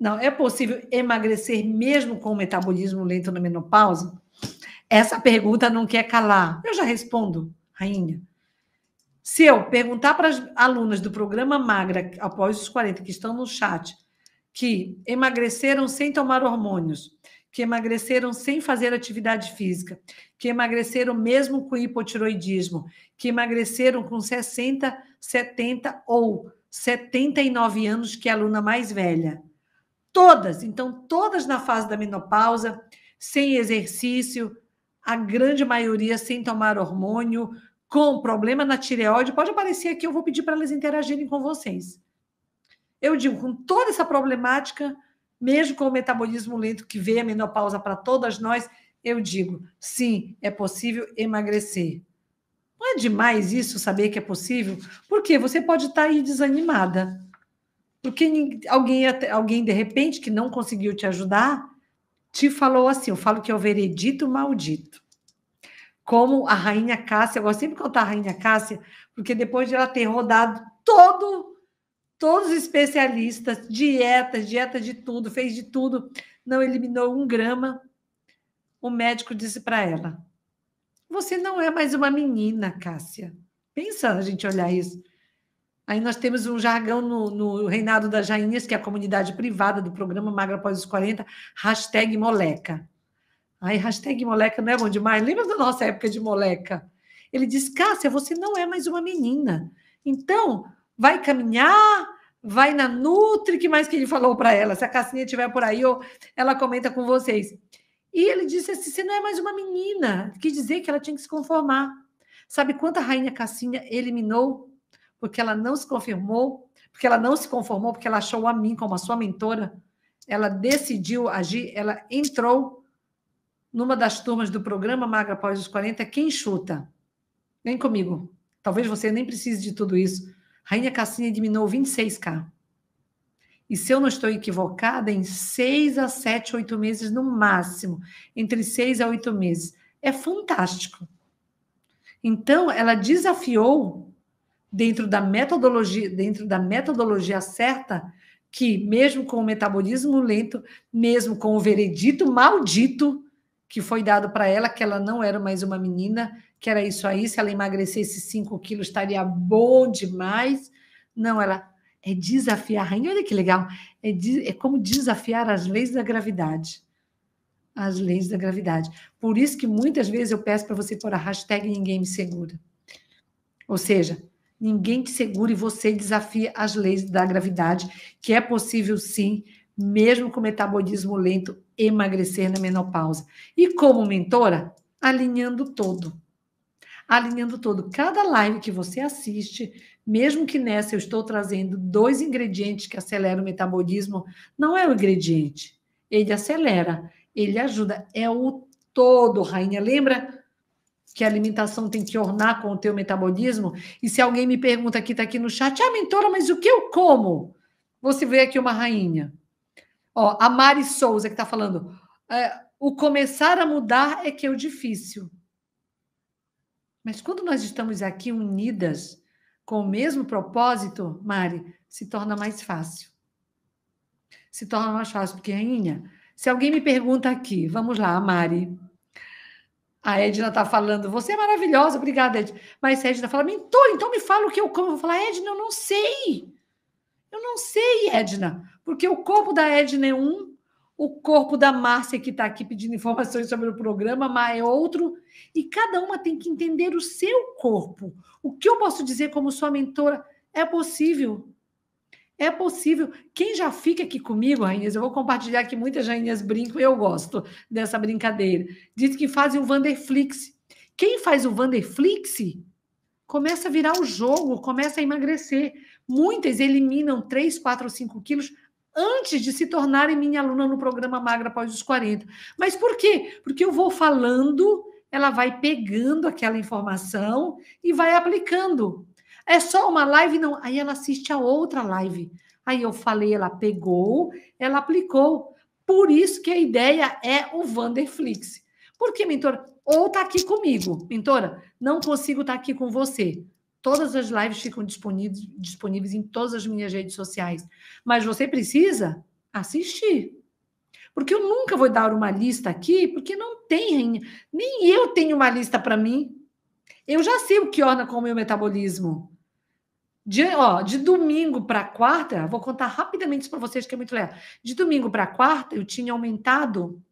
Não, é possível emagrecer mesmo com o metabolismo lento na menopausa? Essa pergunta não quer calar. Eu já respondo, rainha. Se eu perguntar para as alunas do programa Magra após os 40 que estão no chat, que emagreceram sem tomar hormônios, que emagreceram sem fazer atividade física, que emagreceram mesmo com hipotiroidismo, que emagreceram com 60, 70 ou 79 anos, que é a aluna mais velha Todas, então, todas na fase da menopausa, sem exercício, a grande maioria sem tomar hormônio, com problema na tireoide. Pode aparecer aqui, eu vou pedir para elas interagirem com vocês. Eu digo, com toda essa problemática, mesmo com o metabolismo lento que vê a menopausa para todas nós, eu digo, sim, é possível emagrecer. Não é demais isso saber que é possível? Porque você pode estar tá aí desanimada. Porque alguém, alguém, de repente, que não conseguiu te ajudar, te falou assim: eu falo que é o veredito maldito. Como a rainha Cássia, eu gosto sempre de contar a rainha Cássia, porque depois de ela ter rodado todo, todos os especialistas, dietas, dieta de tudo, fez de tudo, não eliminou um grama. O médico disse para ela: Você não é mais uma menina, Cássia. Pensa a gente olhar isso. Aí nós temos um jargão no, no, Reinado das Jainhas, que é a comunidade privada do programa Magra Após os 40, hashtag moleca. Aí hashtag moleca não é bom demais? Lembra da nossa época de moleca? Ele diz, Cássia, você não é mais uma menina. Então, vai caminhar, vai na Nutri, que mais que ele falou para ela? Se a Cassinha estiver por aí, eu, ela comenta com vocês. E ele disse assim, você não é mais uma menina. Quer dizer que ela tinha que se conformar. Sabe quanta rainha Cassinha eliminou porque ela não se confirmou, porque ela não se conformou, porque ela achou a mim como a sua mentora, ela decidiu agir, ela entrou numa das turmas do programa Magra Após os 40, quem chuta? Vem comigo. Talvez você nem precise de tudo isso. Rainha Cassinha diminuiu 26k. E se eu não estou equivocada, em 6 a 7, 8 meses no máximo, entre 6 a 8 meses. É fantástico. Então, ela desafiou dentro da metodologia, dentro da metodologia certa, que mesmo com o metabolismo lento, mesmo com o veredito maldito que foi dado para ela, que ela não era mais uma menina, que era isso aí, se ela emagrecesse 5 quilos estaria bom demais. Não, ela é desafiar a rainha, olha que legal, é, de, é como desafiar as leis da gravidade. As leis da gravidade. Por isso que muitas vezes eu peço para você pôr a hashtag Ninguém Me Segura. Ou seja, Ninguém te segura e você desafia as leis da gravidade, que é possível sim, mesmo com metabolismo lento, emagrecer na menopausa. E como mentora, alinhando todo. Alinhando todo. Cada live que você assiste, mesmo que nessa eu estou trazendo dois ingredientes que aceleram o metabolismo, não é o ingrediente. Ele acelera, ele ajuda, é o todo, rainha. Lembra que a alimentação tem que ornar com o teu metabolismo. E se alguém me pergunta aqui, está aqui no chat, ah, mentora, mas o que eu como? Você vê aqui uma rainha. Ó, a Mari Souza que está falando. É, o começar a mudar é que é o difícil. Mas quando nós estamos aqui unidas com o mesmo propósito, Mari, se torna mais fácil. Se torna mais fácil, porque, rainha, se alguém me pergunta aqui, vamos lá, Mari. A Edna tá falando, você é maravilhosa, obrigada, Edna. Mas a Edna fala, mentor, então me fala o que eu como. Eu vou falar, Edna, eu não sei. Eu não sei, Edna, porque o corpo da Edna é um, o corpo da Márcia, que está aqui pedindo informações sobre o programa, mas é outro, e cada uma tem que entender o seu corpo. O que eu posso dizer como sua mentora? É possível. É possível. Quem já fica aqui comigo, Rainhas, eu vou compartilhar que muitas rainhas brincam, eu gosto dessa brincadeira. Diz que fazem o Vanderflix. Quem faz o Vanderflix começa a virar o jogo, começa a emagrecer. Muitas eliminam 3, 4 5 quilos antes de se tornarem minha aluna no programa Magra após os 40. Mas por quê? Porque eu vou falando, ela vai pegando aquela informação e vai aplicando. É só uma live? Não. Aí ela assiste a outra live. Aí eu falei, ela pegou, ela aplicou. Por isso que a ideia é o Vanderflix. Porque, mentora, ou tá aqui comigo, mentora, não consigo estar tá aqui com você. Todas as lives ficam disponíveis, disponíveis em todas as minhas redes sociais. Mas você precisa assistir. Porque eu nunca vou dar uma lista aqui, porque não tem, nem eu tenho uma lista para mim. Eu já sei o que orna com o meu metabolismo. De, ó, de domingo para quarta, vou contar rapidamente isso para vocês que é muito legal. De domingo para quarta, eu tinha aumentado.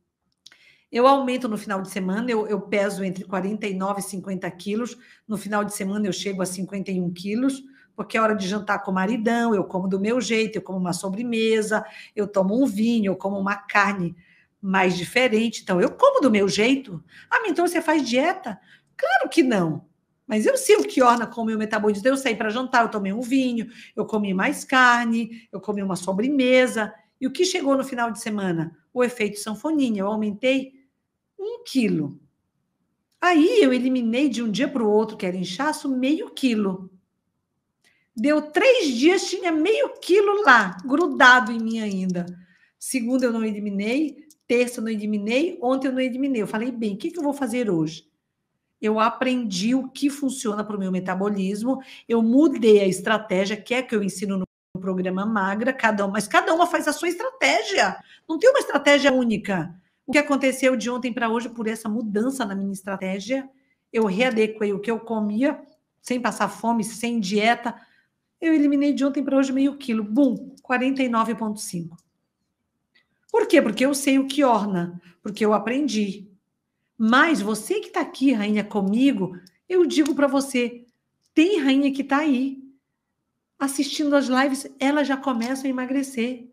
Eu aumento no final de semana, eu, eu peso entre 49 e 50 quilos. No final de semana, eu chego a 51 quilos porque é hora de jantar com o maridão, eu como do meu jeito, eu como uma sobremesa, eu tomo um vinho, eu como uma carne mais diferente. Então, eu como do meu jeito. Ah, então você faz dieta? Claro que não. Mas eu o que orna com o meu metabolismo. Então, eu saí para jantar, eu tomei um vinho, eu comi mais carne, eu comi uma sobremesa. E o que chegou no final de semana? O efeito sanfoninha. Eu aumentei um quilo. Aí eu eliminei de um dia para o outro, que era inchaço, meio quilo. Deu três dias, tinha meio quilo lá, grudado em mim ainda. Segunda eu não eliminei, terça eu não eliminei, ontem eu não eliminei. Eu falei, bem, o que, que eu vou fazer hoje? eu aprendi o que funciona para o meu metabolismo, eu mudei a estratégia, que é que eu ensino no programa Magra, cada um, mas cada uma faz a sua estratégia. Não tem uma estratégia única. O que aconteceu de ontem para hoje por essa mudança na minha estratégia, eu readequei o que eu comia, sem passar fome, sem dieta. Eu eliminei de ontem para hoje meio quilo. Bum, 49,5. Por quê? Porque eu sei o que orna, porque eu aprendi, mas você que está aqui, rainha, comigo, eu digo para você: tem rainha que está aí. Assistindo as lives, ela já começa a emagrecer.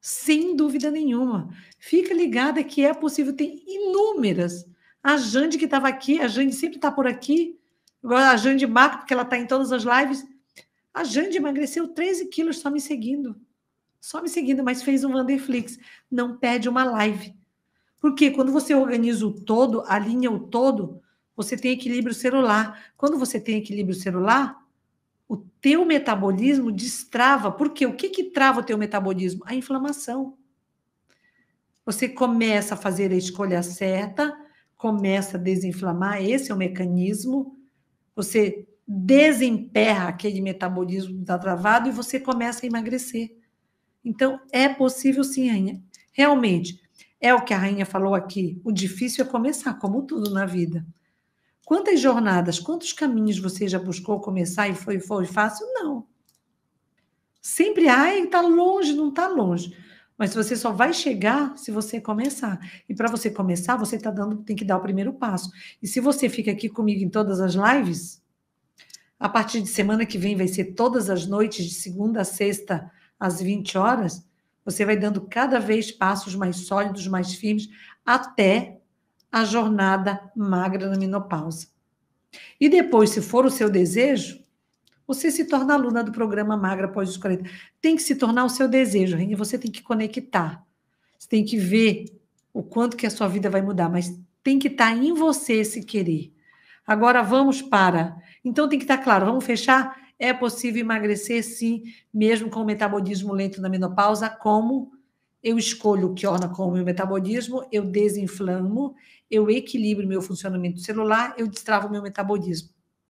Sem dúvida nenhuma. Fica ligada que é possível, tem inúmeras. A Jande que estava aqui, a Jande sempre está por aqui. Agora a Jande Marco, porque ela está em todas as lives. A Jande emagreceu 13 quilos só me seguindo. Só me seguindo, mas fez um Wanderflix. Não pede uma live. Porque quando você organiza o todo, alinha o todo, você tem equilíbrio celular. Quando você tem equilíbrio celular, o teu metabolismo destrava. Porque o que, que trava o teu metabolismo? A inflamação. Você começa a fazer a escolha certa, começa a desinflamar, esse é o mecanismo. Você desemperra aquele metabolismo que está travado e você começa a emagrecer. Então, é possível sim, Rainha. Realmente, é o que a rainha falou aqui. O difícil é começar, como tudo na vida. Quantas jornadas, quantos caminhos você já buscou começar e foi, foi fácil? Não. Sempre, ai, tá longe, não tá longe. Mas você só vai chegar se você começar. E para você começar, você tá dando, tem que dar o primeiro passo. E se você fica aqui comigo em todas as lives, a partir de semana que vem vai ser todas as noites, de segunda a sexta, às 20 horas. Você vai dando cada vez passos mais sólidos, mais firmes, até a jornada magra na menopausa. E depois, se for o seu desejo, você se torna aluna do programa Magra após os 40. Tem que se tornar o seu desejo, E Você tem que conectar. Você tem que ver o quanto que a sua vida vai mudar, mas tem que estar tá em você esse querer. Agora vamos para. Então tem que estar tá claro, vamos fechar é possível emagrecer sim, mesmo com o metabolismo lento na menopausa, como eu escolho o que orna com o meu metabolismo, eu desinflamo, eu equilibro meu funcionamento celular, eu destravo meu metabolismo.